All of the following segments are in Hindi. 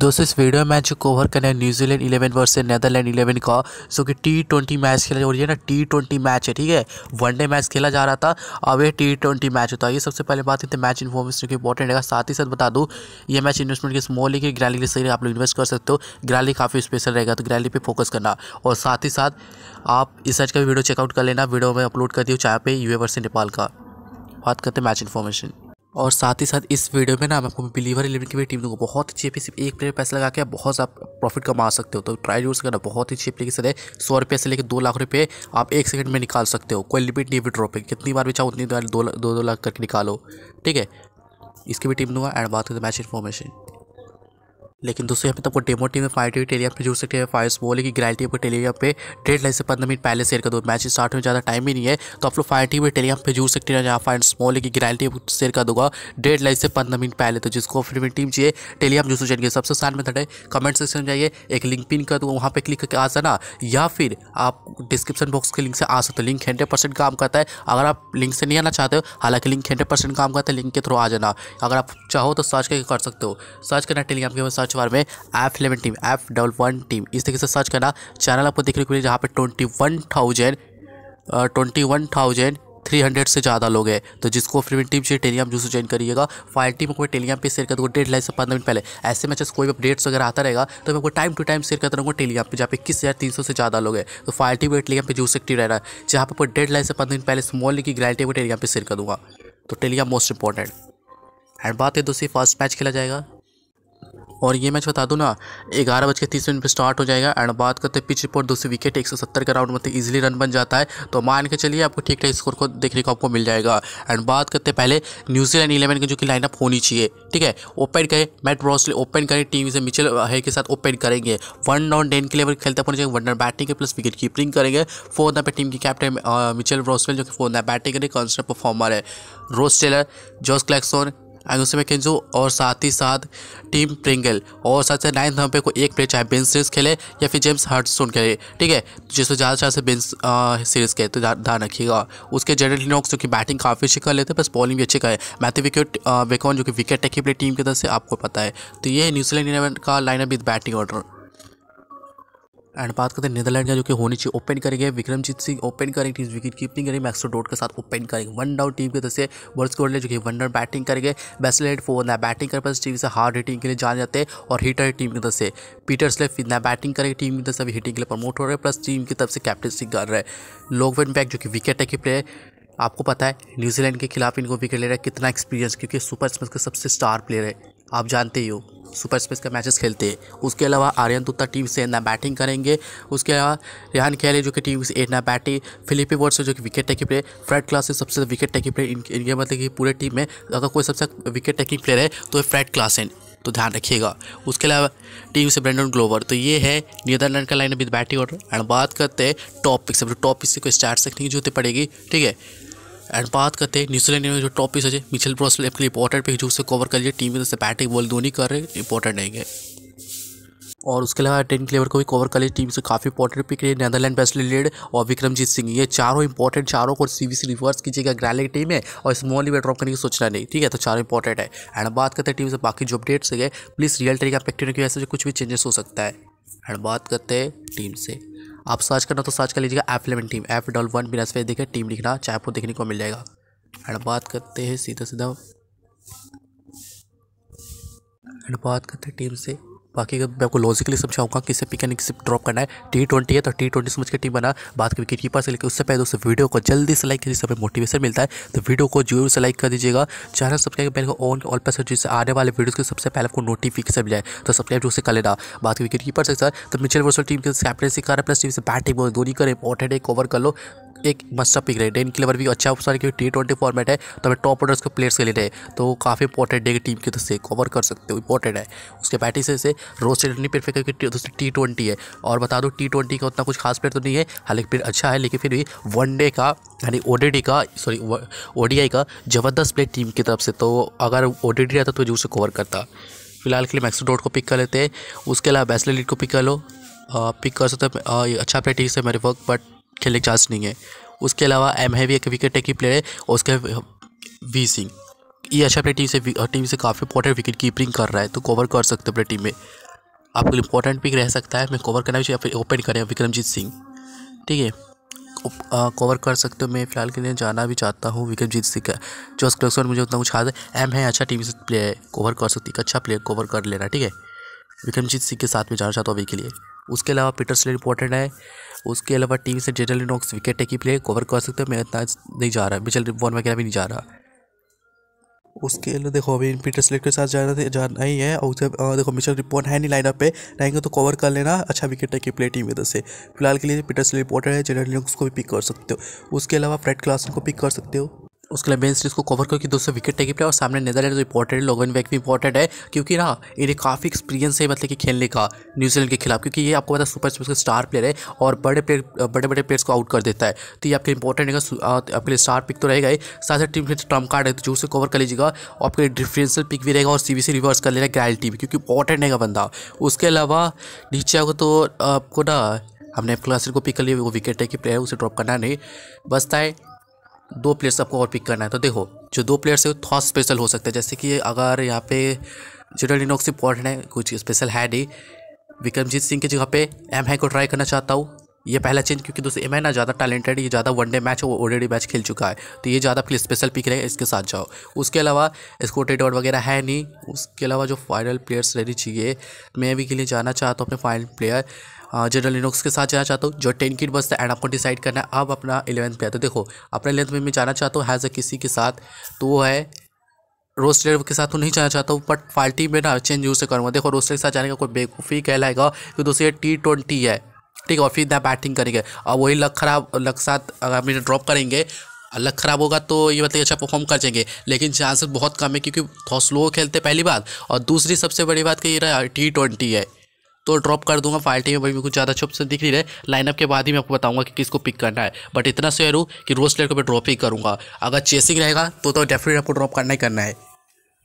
दोस्तों इस वीडियो मैच को कवर करना है न्यूजीलैंड 11 वर्सेस नेदरलैंड 11 का जो कि टी ट्वेंटी मैच खेला और ये ना टी ट्वेंटी मैच है ठीक है वनडे मैच खेला जा रहा था अब ये टी ट्वेंटी मैच होता है ये सबसे पहले बात करते हैं मैच इन्फॉर्मेशन की इंपॉर्टेंट रहेगा साथ ही साथ बता दूँ ये मैच इन्वेस्टमेंट की स्मॉल लीग ग्रैली के सही आप लोग इन्वेस्ट कर सकते हो ग्रैली काफ़ी स्पेशल रहेगा तो ग्रैली पर फोकस करना और साथ ही साथ आप इस मैच का वीडियो चेकआउट कर लेना वीडियो में अपलोड कर दियो चाहे पे यू वर्सेस नेपाल का बात करते हैं मैच इन्फॉर्मेशन और साथ ही साथ इस वीडियो में ना मैं आपको बिलीवर इलेवन की भी टीम दूंगा बहुत अच्छी है सिर्फ एक प्लेयर पैसा लगा के आप बहुत आप प्रॉफिट कमा सकते हो तो ट्राई जरूर से करना बहुत ही अच्छी एप्लीकेशन है सौ रुपये से लेकर दो लाख रुपये आप एक सेकंड में निकाल सकते हो कोई लिमिट नहीं भी ड्रॉपिंग कितनी बार भी चाहो उतनी दो, दो लाख करके निकालो ठीक है इसकी भी टीम दूंगा एंड बात करते मैच इन्फॉर्मेशन लेकिन दोस्तों यहाँ पे तो आपको डेमो टीम में फाइव टी टेली पे जुड़ सकते हैं फाइव बॉल की ग्राइल टीम को टेलीग्राम पे डेढ़ लाइन से पंद्रह मिनट पहले शेयर कर दो मैच स्टार्ट में ज़्यादा टाइम ही नहीं है तो आप लोग फाइव टी टेलीग्राम पे जुड़ सकते हैं जहाँ फाइन स्मॉल की ग्राइल टीम शेयर कर दूंगा डेढ़ लाइन से पंद्रह मिनट पहले तो जिसको फिर टीम चाहिए टेलीग्राम जुड़ सकेंगे सबसे आसान में है कमेंट सेक्शन में जाइए एक लिंक पिन कर दूँगा वहाँ पर क्लिक करके आ जाना या फिर आप डिस्क्रिप्शन बॉक्स के लिंक से आ सकते हो लिंक हंड्रेड काम करता है अगर आप लिंक से नहीं आना चाहते हो हालांकि लिंक हंड्रेड काम करता है लिंक के थ्रू आ जाना अगर आप चाहो तो सर्च करके कर सकते हो सर्च करना टेलीग्राम के सर्च सर्च बार में F eleven team F double one team इस तरीके से सर्च करना चैनल आपको देखने को मिले जहाँ पे twenty one thousand twenty one thousand three hundred से ज़्यादा लोग हैं तो जिसको फ्री में टीम चाहिए टेलीग्राम जूस ज्वाइन करिएगा फाइल टीम को टेलीग्राम पे शेयर कर दूँगा डेढ़ लाइन से पंद्रह मिनट पहले ऐसे मैचेस कोई भी अपडेट्स वगैरह आता रहेगा तो मैं आपको टाइम टू टाइम शेयर करता रहूँगा टेलीग्राम पे जहाँ पे इक्कीस हज़ार तीन सौ से ज़्यादा लोग हैं तो फाइल टीम टेलीग्राम पर जूस एक्टिव रहना जहाँ पर डेढ़ लाइन से पंद्रह मिनट पहले स्मॉल लीग की ग्राइटी को टेलीग्राम पर शेयर कर दूँगा तो टेलीग्राम मोस्ट इंपॉर्टेंट एंड बात है दूसरी फर्स्ट मैच खेला जाएगा और ये मैच बता दूँ ना ग्यारह बज के तीस मिनट पर स्टार्ट हो जाएगा एंड बात करते हैं पिच रिपोर्ट दूसरी विकेट एक सौ सत्तर का राउंड मतलब इजिली रन बन जाता है तो मान के चलिए आपको ठीक ठाक स्कोर को देखने को आपको मिल जाएगा एंड बात करते पहले न्यूजीलैंड इलेवन की जो कि लाइनअप होनी चाहिए ठीक है ओपन करें मैट ब्रॉसली ओपन करें टीम से मिचल है के साथ ओपन करेंगे वन डाउन टेन के लेवल खेलते अपने वन डाउन बैटिंग के प्लस विकेट कीपिंग करेंगे फोर्थ नंबर टीम की कैप्टन मिचल ब्रॉसवेल जो कि फोर्थ बैटिंग करें कॉन्स्टेंट परफॉर्मर है रोस टेलर जॉस क्लैक्सोन आगे खेल खेजो और साथ ही साथ टीम प्रिंगल और साथ ही नाइन्थ नंबर को एक प्लेयर चाहे बेन सीरीज खेले या फिर जेम्स हर्टसोन खेले ठीक है जिसको ज़्यादा चांस से बेन सीरीज के तो ध्यान रखिएगा उसके जनरल नॉक्स जो कि बैटिंग काफ़ी अच्छी कर लेते हैं बस बॉलिंग भी अच्छी करे मैथ्यू विकेट वेकॉन जो कि विकेट टेकी प्ले टीम की तरफ से आपको पता है तो ये न्यूजीलैंड इलेवन का lineup with batting order and बात करते हैं नीदरलैंड का जो कि होनी चाहिए ओपन करेंगे विक्रमजीत सिंह ओपन करेंगे टीम विकेट कीपिंग करेंगे मैक्सो डोट के साथ ओपन करेंगे वन डाउन टीम के तरह से वर्ष कोडले जो कि वन डाउन बैटिंग करेंगे बेस्टलेट फोर ना बैटिंग कर पास टीम से हार्ड हिटिंग के लिए जाने जाते हैं और हिटर टीम की तरफ से पीटर स्लेफ ना बैटिंग करेंगे टीम की तरफ से हिटिंग के लिए प्रमोट हो रहे हैं प्लस टीम की तरफ से कैप्टनसी कर रहे हैं लोकवेन बैक जो कि विकेट है की प्लेयर आपको पता है न्यूजीलैंड के खिलाफ इनको विकेट ले रहा है कितना एक्सपीरियंस क्योंकि सुपर स्मैश के सबसे स्टार प्लेयर है आप जानते ही हो सुपर स्पेस का मैचेस खेलते हैं उसके अलावा आर्यन दुत्ता टीम से ना बैटिंग करेंगे उसके अलावा रेहान खेले जो कि टीम से एट ना बैटिंग फिलिपी वर्ड से जो कि wicket taking player Fred Klaassen से सबसे विकेट टेकिंग प्लेयर इनके, मतलब कि पूरे टीम में अगर कोई सबसे विकेट टेकिंग प्लेयर है तो ये फ्रेड क्लास है तो ध्यान रखिएगा उसके अलावा टीम से ब्रेंडन ग्लोवर तो ये है नीदरलैंड का line with batting order and बात करते हैं टॉप पिक्स से टॉप पिक्स से कोई स्टार्ट सेक्टिंग जूती पड़ेगी ठीक है एंड बात करते हैं न्यूजीलैंड में जो टॉपिक है मिचेल ब्रॉसवेल अपने इंपॉर्टेंट जो उसे कवर कर लिए टीम से बैटिंग बॉल दोनों कर रहे इंपॉर्टेंट नहीं है और उसके अलावा टेन क्लेवर को भी कवर कर लिए टीम से काफ़ी इंपॉर्टेंट पिक है नैदरलैंड लीड और विक्रमजीत सिंह ये चारों इंपॉर्टेंट चारों को सी सी रिवर्स कीजिएगा ग्रैंड टीम है और स्मॉल में ड्रॉप करने की सोचना नहीं ठीक है तो चारों इंपॉर्टेंट है एंड बात करते हैं टीम से बाकी जो अपडेट्स है प्लीज़ रियल तरीका पेक्टिव की वजह से कुछ भी चेंजेस हो सकता है एंड बात करते हैं टीम से आप सर्च करना तो सर्च कर लीजिएगा F eleven team F double one बिना स्पेस देखे टीम लिखना चाहे आपको देखने को मिल जाएगा एंड बात करते हैं सीधा सीधा एंड बात करते हैं टीम से बाकी मैं आपको लॉजिकली समझाऊंगा किसे पिक एंड किसे ड्रॉप करना है टी ट्वेंटी है तो टी ट्वेंटी समझ के टीम बना बात करके कीपर से लेकर उससे पहले दोस्तों वीडियो को जल्दी से लाइक कीजिए मोटिवेशन मिलता है तो वीडियो को जरूर से लाइक कर दीजिएगा चैनल सब्सक्राइब बेल को ऑन ऑल पर जिससे आने वाले वीडियोज़ के सबसे पहले आपको नोटिफिकेशन मिल जाए तो सब्सक्राइब जरूर से कर लेना बात करके कीपर से सर तो मिचल वर्सल टीम के कैप्टनसी कर प्लस टीम से बैटिंग बोल करें इंपॉर्टेंट एक ओवर कर लो एक मस्सा पिक रहे डेन क्लेवर भी अच्छा ऑप्शन क्योंकि टी ट्वेंटी फॉर्मेट है तो हमें टॉप ऑर्डर्स के प्लेयर्स के लिए रहे तो काफ़ी इंपॉर्टेंट है टीम की तरफ से कवर कर सकते हो इंपॉर्टेंट है उसके बैटिंग से रोस्टेड नहीं परफेक्ट है दूसरी टी ट्वेंटी है और बता दो टी ट्वेंटी का उतना कुछ खास प्लेयर तो नहीं है हालांकि प्लेयर अच्छा है लेकिन फिर भी वनडे का यानी ओ का सॉरी ओ का ज़बरदस्त प्लेयर टीम की तरफ से तो अगर ओ रहता तो जो उसे कवर करता फिलहाल के लिए मैक्सो डॉट को पिक कर लेते हैं उसके अलावा लीड को पिक कर लो पिक कर सकते हैं अच्छा प्लेयर टीम से मेरे वर्क बट खेलने का चांस नहीं है उसके अलावा एम है भी एक विकेट टेकिंग प्लेयर है और उसके वी सिंह ये अच्छा अपनी टीम से टीम से काफ़ी इंपॉर्टेंट विकेट कीपिंग कर रहा है तो कवर कर सकते हो अपने टीम में आपको इंपॉर्टेंट पिक रह सकता है मैं कवर करना भी चाहिए फिर ओपन करें विक्रमजीत सिंह ठीक है कवर कर सकते हो मैं फिलहाल के लिए जाना भी चाहता हूँ विक्रमजीत सिंह का जो स्क्रक्सर मुझे उतना कुछ याद है एम है अच्छा टीम से प्लेयर है कवर कर सकती है अच्छा प्लेयर कवर कर लेना ठीक है विक्रमजीत सिंह के साथ में जाना चाहता हूँ अभी के लिए उसके अलावा पीटर्स इंपॉर्टेंट है उसके अलावा टीम से जेनरल नॉक्स विकेट टेकी प्ले कवर कर सकते हो मैं इतना नहीं जा रहा मिचल वन वगैरह भी नहीं जा रहा उसके अलावा देखो अभी पीटर स्लेट के साथ जाना थे जाना ही है और उसे देखो मिचल रिपोर्ट है नहीं लाइनअप पे रहेंगे तो कवर कर लेना अच्छा विकेट टेकी की प्ले टीम इधर से फिलहाल के लिए पीटर स्लेट रिपोर्टर है जेनरल लिंक्स को भी पिक कर सकते हो उसके अलावा फ्रेड क्लासन को पिक कर सकते हो उसके लिए बेन सीरीज को कवर करके सौ विकेट टेकी प्लेयर और सामने नेदरलैंड इंपॉर्टेंट है लोगन वैक भी इंपॉर्टेंट है क्योंकि ना इन्हें काफ़ी एक्सपीरियंस है मतलब कि खेलने का न्यूजीलैंड के खिलाफ क्योंकि ये आपको पता है सुपर स्पोर्ट्स का स्टार प्लेयर है और बड़े प्लेयर बड़े बड़े प्लेयर्स को आउट कर देता है तो ये आपके इंपॉर्टेंट है आपके लिए स्टार पिक तो रहेगा साथ साथ ही टीम में ट्रम्प कार्ड है तो जो उसे कवर कर लीजिएगा और आपके लिए डिफरेंशियल पिक भी रहेगा और सी से रिवर्स कर लेना ग्रैल भी क्योंकि इंपॉर्टेंट रहेगा बंदा उसके अलावा नीचे आगे तो आपको ना हमने क्लासर को पिक कर लिया वो विकेट है कि प्लेयर उसे ड्रॉप करना नहीं बसता है दो प्लेयर्स आपको और पिक करना है तो देखो जो दो प्लेयर्स है थोड़ा थॉट स्पेशल हो सकते हैं जैसे कि अगर यहाँ पे जेडल इनोक्स पॉइंट है कुछ स्पेशल है नहीं विक्रमजीत सिंह की जगह पे एम है को ट्राई करना चाहता हूँ ये पहला चेंज क्योंकि दोस्तों एम है ना ज़्यादा टैलेंटेड ये ज़्यादा वनडे मैच वो ऑलरेडी मैच खेल चुका है तो ये ज़्यादा आपके स्पेशल पिक रहे इसके साथ जाओ उसके अलावा इसको टेड आउट वगैरह है नहीं उसके अलावा जो फाइनल प्लेयर्स रहनी चाहिए मैं भी के लिए जाना चाहता हूँ अपने फाइनल प्लेयर जनरल लिनोक्स के साथ जाना चाहता हूँ जो टेन किट बस है एंड आपको डिसाइड करना है अब अपना इलेवंथ पे है तो देखो अपने इलेवंथ में मैं जाना चाहता हूँ हैज़ अ किसी के साथ तो वो है रोस्टर के साथ तो नहीं जाना चाहता हूँ बट फाल्टी में ना चेंज यूज़ करूँगा देखो रोस्टर के साथ जाने का कोई बेवकूफ़ी कहलाएगा क्योंकि दूसरी टी ट्वेंटी है ठीक है और फिर ना बैटिंग करेंगे और वही लक खराब लक साथ अगर हम ड्रॉप करेंगे लक खराब होगा तो ये बताइए अच्छा परफॉर्म कर जाएंगे लेकिन चांसेस बहुत कम है क्योंकि थोड़ा स्लो खेलते पहली बात और दूसरी सबसे बड़ी बात रहा है टी ट्वेंटी है तो ड्रॉप कर दूंगा फाल्टी में भाई मेरे को ज़्यादा छुप से दिख नहीं रहे लाइनअप के बाद ही मैं आपको बताऊंगा कि किसको पिक करना है बट इतना शेयर हूँ कि रोज प्लेयर को मैं ड्रॉप ही करूँगा अगर चेसिंग रहेगा तो तो डेफिनेट आपको ड्रॉप करना ही करना है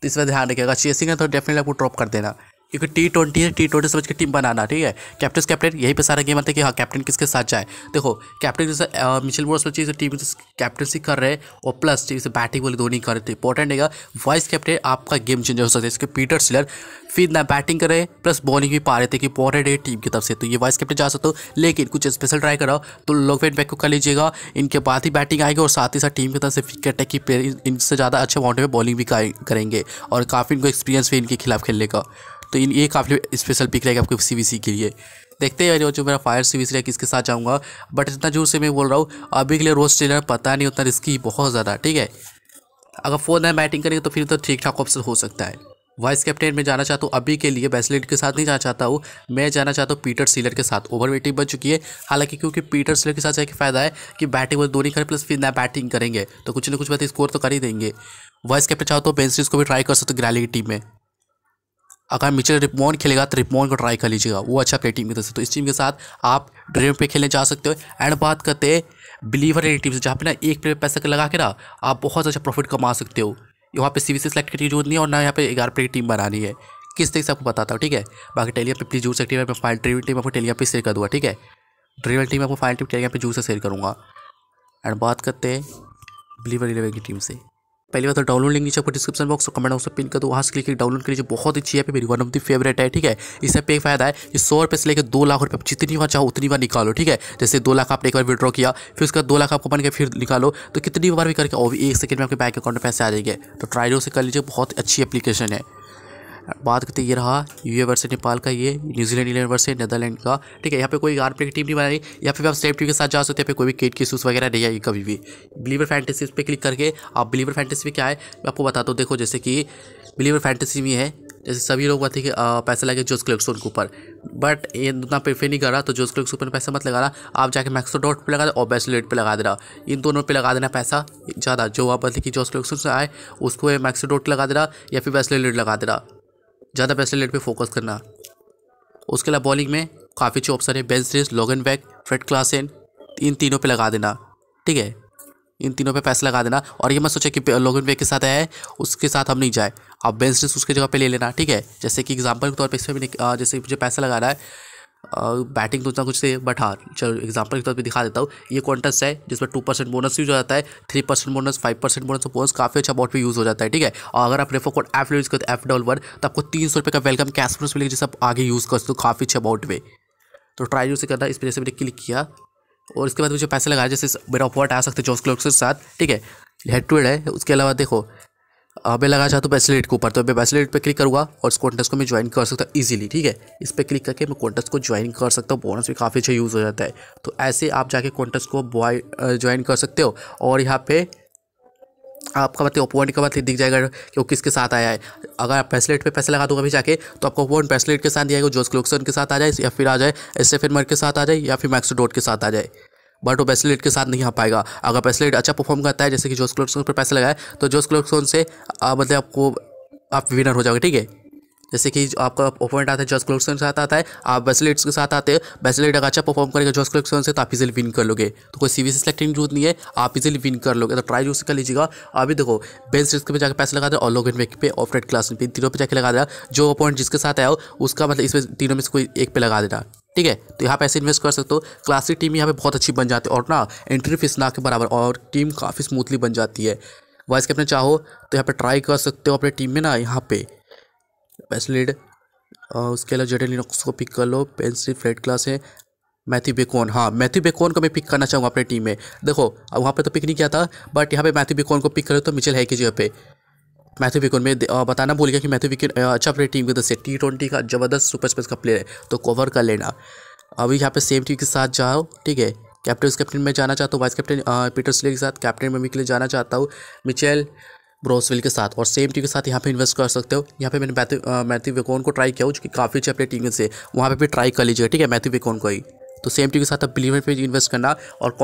तो इस पर ध्यान रखिएगा चेसिंग है तो डेफिनेट आपको ड्रॉप कर देना क्योंकि टी ट्वेंटी है टी ट्वेंटी समझ के टीम बनाना ठीक है कैप्टन कैप्टन यही पे सारा गेम आता है कि हाँ कैप्टन किसके साथ जाए देखो कैप्टन जैसे मिशेल वोर्स में चीज़ टीम कैप्टनसी कर रहे हैं और प्लस जैसे बैटिंग वाली धोनी कर रहे थे इंपॉर्टेंट है वाइस कैप्टन आपका गेम चेंज हो सकता है इसके पीटर सिलर फिर ना बैटिंग कर रहे प्लस बॉलिंग भी पा रहे थे कि इंपॉर्टेंट है टीम की तरफ से तो ये वाइस कैप्टन जा सकते हो लेकिन कुछ स्पेशल ट्राई कराओ तो लोग बैक को कर लीजिएगा इनके बाद ही बैटिंग आएगी और साथ ही साथ टीम की तरफ से विकेट है कि इनसे ज़्यादा अच्छे अमाउंट में बॉलिंग भी करेंगे और काफ़ी इनको एक्सपीरियंस भी इनके खिलाफ खेलने का तो ये काफ़ी स्पेशल पिक रहेगा आपके सी के लिए देखते हैं जो मेरा फायर सी है किसके साथ जाऊँगा बट इतना जोर से मैं बोल रहा हूँ अभी के लिए रोज ट्रेलर पता नहीं उतना रिस्की बहुत ज़्यादा ठीक है अगर फोन है बैटिंग करेंगे तो फिर तो ठीक ठाक ऑप्शन हो सकता है वाइस कैप्टन में जाना चाहता हूँ अभी के लिए बैसलेट के साथ नहीं जाना चाहता हूँ मैं जाना चाहता हूँ पीटर सीलर के साथ ओवर वेटिंग बन चुकी है हालांकि क्योंकि पीटर सीलर के साथ एक फायदा है कि बैटिंग वो दो करें प्लस फिर ना बैटिंग करेंगे तो कुछ ना कुछ बात स्कोर तो कर ही देंगे वाइस कैप्टन चाहता हूँ बेंसिस को भी ट्राई कर सकते ग्रैली की टीम में अगर मिचेल रिपमोन खेलेगा तो रिपमोन को ट्राई कर लीजिएगा वो अच्छा प्ले टीम से तो इस टीम के साथ आप ड्रीम पे खेलने जा सकते हो एंड बात करते बिलीवर एडी टीम से जहाँ पे ना एक प्लेयर पैसा लगा के ना आप बहुत अच्छा प्रॉफिट कमा सकते हो यहाँ पे सी सेलेक्ट करने की जरूरत नहीं है और ना यहाँ पे ग्यारह प्लेयर टीम बनानी है किस तरीके से आपको बताता हूँ ठीक है बाकी टेलीग्राम पे प्लीज जूस से एक्टिव मैं फाइल ड्रीम टीम आपको टेलीग्राम पे शेयर कर दूँगा ठीक है ड्रीम टीम आपको फाइनल टीम टेलीग्राम पे जूस से शेयर करूँगा एंड बात करते हैं बिलीवर इलेवन की टीम से पहली बात तो डाउनलोड लिंक नीचे आपको डिस्क्रिप्शन बॉक्स और कमेंट बॉक्स पिन कर दो वहाँ से क्लिक करके डाउनलोड करिए जो बहुत अच्छी है मेरी वन ऑफ दी फेवरेट है ठीक है इस पे एक फायदा है कि सौ रुपये से लेकर दो लाख रुपये जितनी बार चाहो उतनी बार निकालो ठीक है जैसे दो लाख आपने एक बार विड्रॉ किया फिर उसका दो लाख आपको बन के फिर निकालो तो कितनी बार भी करके और भी एक सेकंड में आपके बैंक अकाउंट में पैसे आ जाएंगे तो ट्राइडो तो से कर लीजिए बहुत अच्छी एप्लीकेशन है बात करते ये रहा यूए वर्सेज नेपाल का ये न्यूजीलैंड इंग्लैंड वर्सेज नेदरलैंड का ठीक है यहाँ पे कोई गार्पे की टीम नहीं बनाई या फिर आप सेफ टीम के साथ जा सकते हैं यहाँ पे कोई भी केट की सूस वगैरह नहीं आएगी कभी भी बिलीवर फैंटेसी पे क्लिक करके आप बिलीवर फैंटेसी क्या है मैं आपको बताता हूँ देखो जैसे कि बिलीवर फैंटेसी में है जैसे सभी लोग बताते कि पैसा लगे जोस क्लिक्स के ऊपर बट ये उतना प्रेफर नहीं कर रहा तो जोस क्लिक्स ऊपर पैसा मत लगा रहा आप जाके मैक्सो डॉट पर लगा दे और बेसलेट पर लगा दे रहा इन दोनों पे लगा देना पैसा ज़्यादा जो आप बताते कि जोस से आए उसको मैक्सो डॉट लगा रहा या फिर बेसलेट लगा दे रहा ज़्यादा पैसे लेट पर फोकस करना उसके अलावा बॉलिंग में काफ़ी अच्छे ऑप्शन है Ben Sears Logan Beek Fred एन इन तीनों पर लगा देना ठीक है इन तीनों पे पैसे लगा देना और ये मत सोचा कि लॉगन बैक के साथ है उसके साथ हम नहीं जाए आप बेंस उसके उसकी जगह पे ले लेना ठीक है जैसे कि एग्जाम्पल के तौर पर इसमें भी जैसे मुझे पैसा लगाना है बैटिंग तो उतना कुछ नहीं बट हाँ चलो एग्जाम्पल के तौर पर दिखा देता हूँ ये कॉन्टेस्ट है जिसमें टू परसेंट बोनस यूज हो जाता है three percent bonus five percent bonus bonus काफ़ी अच्छा अमाउंट में यूज़ हो जाता है ठीक है और अगर आप रेफो कोड एफ यूज़ करते एफ डबल वन तो आपको तीन सौ रुपये का वेलकम कैश बोनस मिलेगा जिसे आप आगे यूज़ कर सकते हो काफ़ी अच्छे अमाउंट में तो ट्राई यूज़ करना इस वजह से मैंने क्लिक किया और इसके बाद मुझे पैसे लगाया जैसे मेरा अपॉइंट आ सकते हैं जॉस क्लॉक के साथ ठीक है हेड टू हेड है उसके अलावा देखो मैं लगाना चाहता तो हूँ बैसलेट के ऊपर तो मैं बैसलेट पर क्लिक करूँगा और इस कॉन्टेस्ट को मैं ज्वाइन कर सकता हूँ ईजिली ठीक है इस पर क्लिक करके मैं कॉन्टेस्ट को ज्वाइन कर सकता हूँ बोनस भी काफ़ी अच्छा यूज़ हो जाता है तो ऐसे आप जाके कॉन्टेस्ट को ज्वाइन कर सकते हो और यहाँ पे आपका मतलब ओपोन का मतलब दिख जाएगा कि वो किसके साथ आया है अगर आप पैसलेट पे पैसे लगा दोगे अभी जाके तो आपको ओपोन पैसलेट के साथ दिया जाएगा जोस क्लोक्सन के साथ आ जाए या फिर आ जाए एस एफ के साथ आ जाए या फिर मैक्सोडोट के साथ आ जाए बट वो बेसलेट के साथ नहीं आ पाएगा अगर बेसलेट अच्छा परफॉर्म करता है जैसे कि जोस क्लोक्सोन पर पैसे लगाए तो जोस क्लोक्सोन से मतलब आपको आप विनर हो जाओगे ठीक है जैसे कि आपका ओपोनेंट आता है जॉस क्लोक्सन के साथ आता है आप बेसलेट्स के साथ आते हैं बेसलेट अगर अच्छा परफॉर्म करेगा जॉस क्लोक्सन से तो आप इजिली विन कर लोगे तो कोई सीवी से सेलेक्टिंग जरूरत नहीं है आप इजिली विन कर लोगे तो ट्राई जरूर से कर लीजिएगा अभी देखो बेंच रिस्क पे जाकर पैसे लगा दे और लोग इन पे ऑफ रेड क्लास में तीनों पर जाकर लगा देना जो ओपोनेंट जिसके साथ आया हो उसका मतलब इसमें तीनों में से कोई एक पे लगा देना ठीक है तो यहाँ पैसे इन्वेस्ट कर सकते हो क्लासिक टीम यहाँ पे बहुत अच्छी बन जाती है और ना एंट्री फीस ना के बराबर और टीम काफ़ी स्मूथली बन जाती है वाइस कैप्टन चाहो तो यहाँ पे ट्राई कर सकते हो अपने टीम में ना यहाँ पे बेसलिड उसके अलावा जेडन लिनोक्स को पिक कर लो पेंसिल फ्लेट क्लास है मैथ्यू बेकोन हाँ मैथ्यू बेकोन को मैं पिक करना चाहूँगा अपने टीम में देखो अब वहाँ पे तो पिक नहीं किया था बट यहाँ पे मैथ्यू बेकोन को पिक करो तो मिचल है कि जगह पे मैथ्यू विकेट में बताना भूल गया कि मैथ्यू विकेट अच्छा प्लेयर टीम के दस टी ट्वेंटी का जबरदस्त सुपर स्पेस का प्लेयर है तो कवर कर लेना अभी यहाँ पे सेम टीम के साथ जाओ ठीक है कैप्टन कैप्टन में जाना चाहता हूँ वाइस कैप्टन पीटर स्ले के साथ कैप्टन मम्मी के लिए जाना चाहता हूँ मिचेल ब्रोसविल के साथ और सेम टीम के साथ यहाँ पे इन्वेस्ट कर सकते हो यहाँ पे मैंने मैथ्यू मैथ्यू विकोन को ट्राई किया हो जो कि काफ़ी अच्छे अपने टीम से वहाँ पे भी ट्राई कर लीजिएगा ठीक है मैथ्यू विकोन को ही तो सेम टीम के साथ अब बिलीवर पे इन्वेस्ट करना और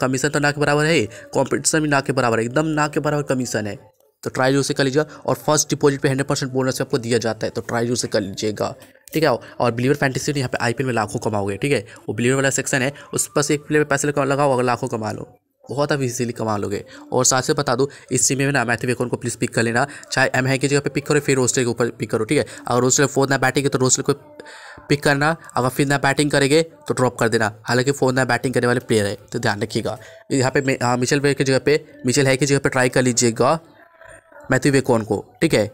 कमीशन तो ना के बराबर है कॉम्पिटिशन भी ना के बराबर है एकदम ना के बराबर कमीशन है तो ट्राई जो से कर लीजिएगा और फर्स्ट डिपॉजिट पे हंड्रेड परसेंट बोनस आपको दिया जाता है तो ट्राई जो से कर लीजिएगा ठीक है और बिलीवर फैंटेसी यहाँ पे आईपीएल में लाखों कमाओगे ठीक है वो बिलीवर वाला सेक्शन है उस पर से एक प्लेयर में पैसे लगाओ अगर लाखों कमा लो बहुत आप इजीली कमा लोगे और साथ से बता दूँ इस सीमे में ना मैथ्यू वेकोन को प्लीज़ पिक कर लेना चाहे एम है की जगह पे पिक करो फिर रोस्टर के ऊपर पिक करो ठीक है अगर रोस्टर फोर ना बैटिंग है तो रोस्टर को पिक करना अगर फिर ना बैटिंग करेंगे तो ड्रॉप कर देना हालांकि फोर ना बैटिंग करने वाले प्लेयर है तो ध्यान रखिएगा यहाँ पे मिचल वे हाँ, की जगह पे मिचल है की जगह पर ट्राई कर लीजिएगा मैथ्यू वेकॉन को ठीक है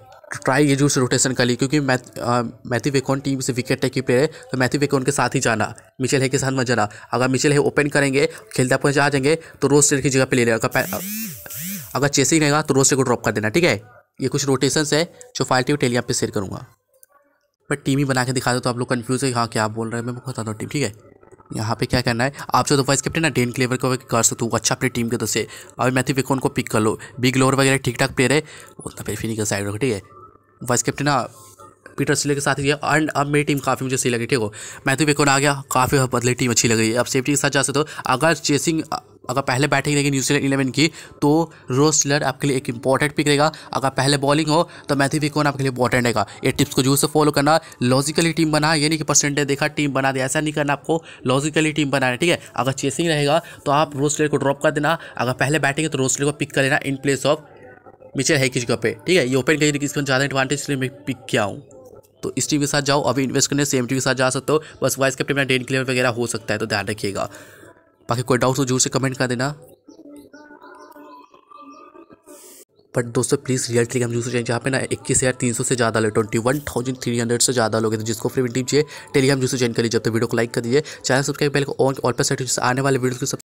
ट्राई ये जूस रोटेशन कर ली क्योंकि मैथ्यू वेकॉन टीम से विकेट टेक की प्लेयर है तो मैथ्यू वेकॉन के साथ ही जाना मिचेल है के साथ मत जाना अगर मिचेल है ओपन करेंगे खेलता आपको आ जाएंगे तो रोज की जगह पे ले लेगा अगर चेसिंग रहेगा तो रोज को ड्रॉप कर देना ठीक है ये कुछ रोटेशन है जो फाल्टी टेली आप पे शेयर करूँगा बट टीम ही बना के दिखा दो तो आप लोग कन्फ्यूज़ है हाँ क्या बोल रहे हैं मैं बता दो टीम ठीक है यहाँ पे क्या करना है आप जो तो वाइस कैप्टन ना डेन क्लेवर को कर सकते हो अच्छा अपनी टीम के तो से अभी मैथ्यू विकोन को पिक कर लो बिग लोअर वगैरह ठीक ठाक प्लेयर है उतना पे का साइड रखो ठीक है वाइस कैप्टन ना पीटर सिले के साथ है एंड अब मेरी टीम काफ़ी मुझे सही लगी ठीक हो मैथ्यू विकोन आ गया काफ़ी बदली टीम अच्छी लग रही है अब सेफ्टी के साथ जा सकते हो अगर चेसिंग अगर पहले बैटिंग रहेगी न्यूजीलैंड इलेवन की तो रोज टिलर आपके लिए एक इंपॉर्टेंट पिक रहेगा अगर पहले बॉलिंग हो तो मैथ्यू विकोन आपके लिए इंपॉर्टेंट रहेगा ये टिप्स को जरूर से फॉलो करना लॉजिकली टीम बना ये नहीं कि परसेंटेज देखा टीम बना दिया ऐसा नहीं करना आपको लॉजिकली टीम बनाना ठीक है अगर चेसिंग रहेगा तो आप रोज टिलर को ड्रॉप कर देना अगर पहले बैटिंग है तो रोज टिलर को पिक कर लेना इन प्लेस ऑफ मिचेल है किस पे ठीक है ये ओपन करिए इसको ज़्यादा एडवांटेज इसलिए मैं पिक किया हूँ तो इस टीम के साथ जाओ अभी इन्वेस्ट करने सेम टीम के साथ जा सकते हो बस वाइस कैप्टन में डेन क्लियर वगैरह हो सकता है तो ध्यान रखिएगा बाकी कोई डाउट हो जरूर से कमेंट कर देना बट दोस्तों प्लीज़ रियल टीम यूज़ चाहिए जहाँ पे ना इक्कीस हज़ार तीन सौ से ज़्यादा लोग twenty one thousand three hundred से ज़्यादा लोग हैं तो जिसको फ्री टीम चाहिए टेलीग्राम यूज़ ज्वाइन करिए जब तक वीडियो को लाइक कर दीजिए चैनल सब्सक्राइब पहले ऑन और पर सेट आने वाले वीडियो सब